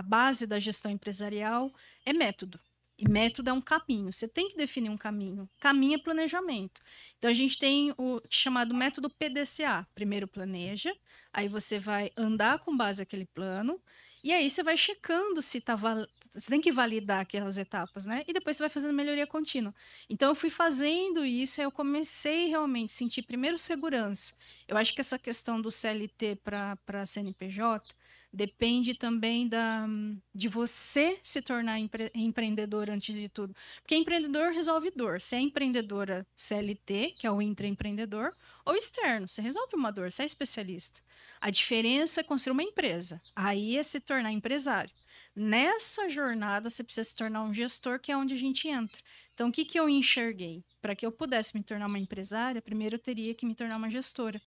a base da gestão empresarial é método. E método é um caminho. Você tem que definir um caminho. Caminho é planejamento. Então a gente tem o chamado método PDCA. Primeiro planeja, aí você vai andar com base naquele plano, e aí você vai checando se tá val... você tem que validar aquelas etapas, né? E depois você vai fazendo melhoria contínua. Então eu fui fazendo isso, aí eu comecei realmente a sentir primeiro segurança. Eu acho que essa questão do CLT para CNPJ depende também da, de você se tornar empre empreendedor antes de tudo. Porque empreendedor resolve dor. Se é empreendedora CLT, que é o intraempreendedor, ou externo, você resolve uma dor, você é especialista. A diferença é construir uma empresa. Aí é se tornar empresário. Nessa jornada, você precisa se tornar um gestor, que é onde a gente entra. Então, o que, que eu enxerguei? Para que eu pudesse me tornar uma empresária, primeiro eu teria que me tornar uma gestora.